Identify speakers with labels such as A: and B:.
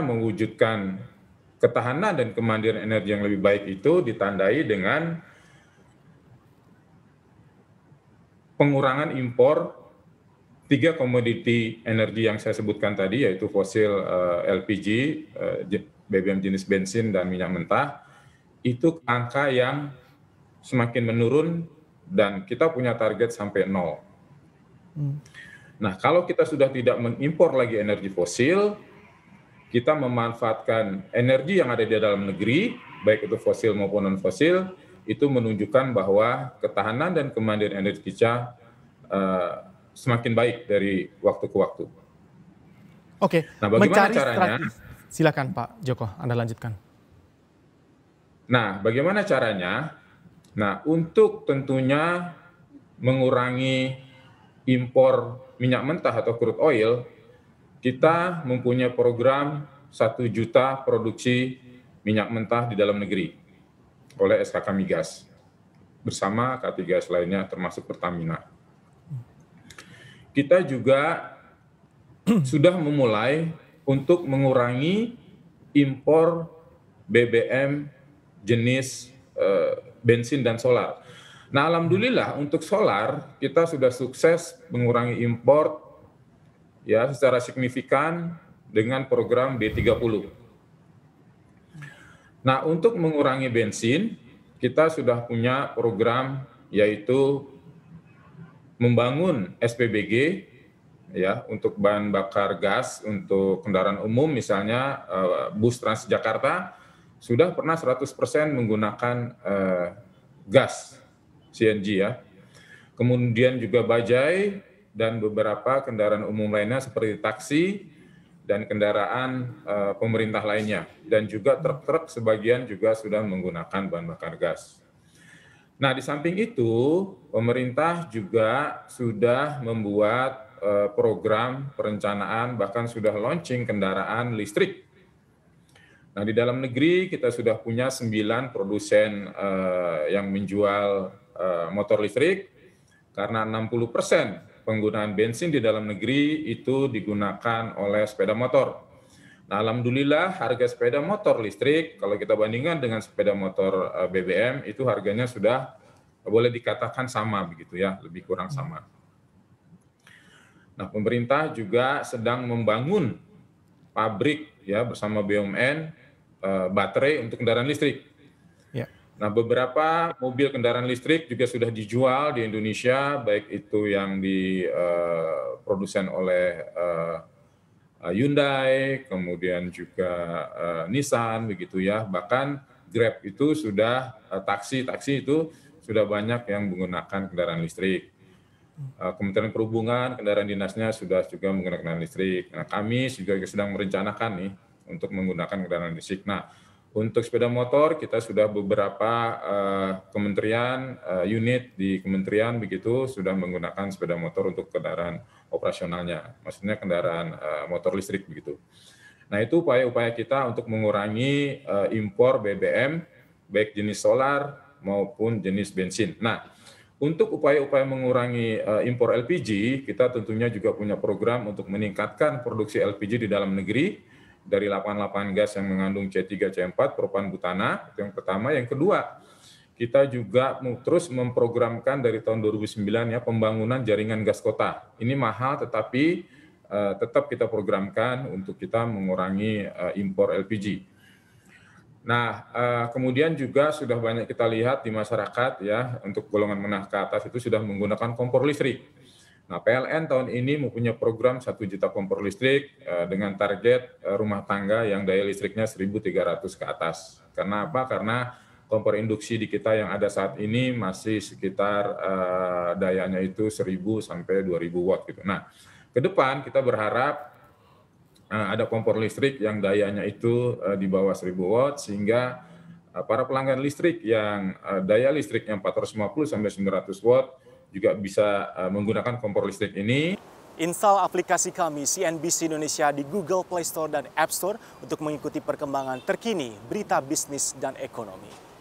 A: mewujudkan ketahanan dan kemandirian energi yang lebih baik itu ditandai dengan pengurangan impor tiga komoditi energi yang saya sebutkan tadi yaitu fosil eh, LPG, eh, BBM jenis bensin dan minyak mentah itu angka yang semakin menurun dan kita punya target sampai nol. Hmm. Nah, kalau kita sudah tidak mengimpor lagi energi fosil, kita memanfaatkan energi yang ada di dalam negeri, baik itu fosil maupun non fosil, itu menunjukkan bahwa ketahanan dan kemandirian energi kita uh, semakin baik dari waktu ke waktu. Oke. Nah, bagaimana Mencari caranya? Strategi. Silakan Pak Joko, Anda lanjutkan. Nah, bagaimana caranya? Nah, untuk tentunya mengurangi impor minyak mentah atau crude oil kita mempunyai program satu juta produksi minyak mentah di dalam negeri oleh SKK Migas bersama k 3 lainnya termasuk Pertamina. Kita juga sudah memulai untuk mengurangi impor BBM jenis e, bensin dan solar. Nah, alhamdulillah untuk solar kita sudah sukses mengurangi impor ya secara signifikan dengan program B30. Nah, untuk mengurangi bensin, kita sudah punya program yaitu membangun SPBG ya untuk bahan bakar gas untuk kendaraan umum misalnya eh, bus Transjakarta sudah pernah 100% menggunakan eh, gas CNG ya. Kemudian juga bajai dan beberapa kendaraan umum lainnya seperti taksi dan kendaraan uh, pemerintah lainnya. Dan juga truk-truk sebagian juga sudah menggunakan bahan bakar gas. Nah, di samping itu, pemerintah juga sudah membuat uh, program perencanaan, bahkan sudah launching kendaraan listrik Nah, di dalam negeri kita sudah punya 9 produsen uh, yang menjual uh, motor listrik karena 60 persen penggunaan bensin di dalam negeri itu digunakan oleh sepeda motor. Nah, alhamdulillah harga sepeda motor listrik kalau kita bandingkan dengan sepeda motor eh, BBM itu harganya sudah boleh dikatakan sama begitu ya, lebih kurang sama. Nah, pemerintah juga sedang membangun pabrik ya bersama BUMN eh, baterai untuk kendaraan listrik. Nah, beberapa mobil kendaraan listrik juga sudah dijual di Indonesia, baik itu yang diproduksen eh, uh, oleh uh, Hyundai, kemudian juga uh, Nissan, begitu ya. Bahkan Grab itu sudah taksi, taksi itu sudah banyak yang menggunakan kendaraan listrik. Kementerian Perhubungan, kendaraan dinasnya sudah juga menggunakan kendaraan listrik. Nah, kami juga sedang merencanakan nih untuk menggunakan kendaraan listrik. Nah, untuk sepeda motor kita sudah beberapa uh, kementerian uh, unit di kementerian begitu sudah menggunakan sepeda motor untuk kendaraan operasionalnya, maksudnya kendaraan uh, motor listrik begitu. Nah itu upaya-upaya kita untuk mengurangi uh, impor BBM baik jenis solar maupun jenis bensin. Nah untuk upaya-upaya mengurangi uh, impor LPG kita tentunya juga punya program untuk meningkatkan produksi LPG di dalam negeri dari lapangan-lapangan gas yang mengandung C3, C4, propan butana, itu yang pertama. Yang kedua, kita juga terus memprogramkan dari tahun 2009 ya pembangunan jaringan gas kota. Ini mahal tetapi uh, tetap kita programkan untuk kita mengurangi uh, impor LPG. Nah, eh, kemudian juga sudah banyak kita lihat di masyarakat ya untuk golongan menengah ke atas itu sudah menggunakan kompor listrik Nah, PLN tahun ini mempunyai program 1 juta kompor listrik eh, dengan target eh, rumah tangga yang daya listriknya 1.300 ke atas. Karena apa? Karena kompor induksi di kita yang ada saat ini masih sekitar eh, dayanya itu 1.000 sampai 2.000 watt gitu. Nah, ke depan kita berharap ada kompor listrik yang dayanya itu di bawah 1.000 watt sehingga para pelanggan listrik yang daya listriknya 450 sampai 900 watt juga bisa eh, menggunakan kompor listrik ini. Install aplikasi kami CNBC Indonesia di Google Play Store dan App Store untuk mengikuti perkembangan terkini berita bisnis dan ekonomi.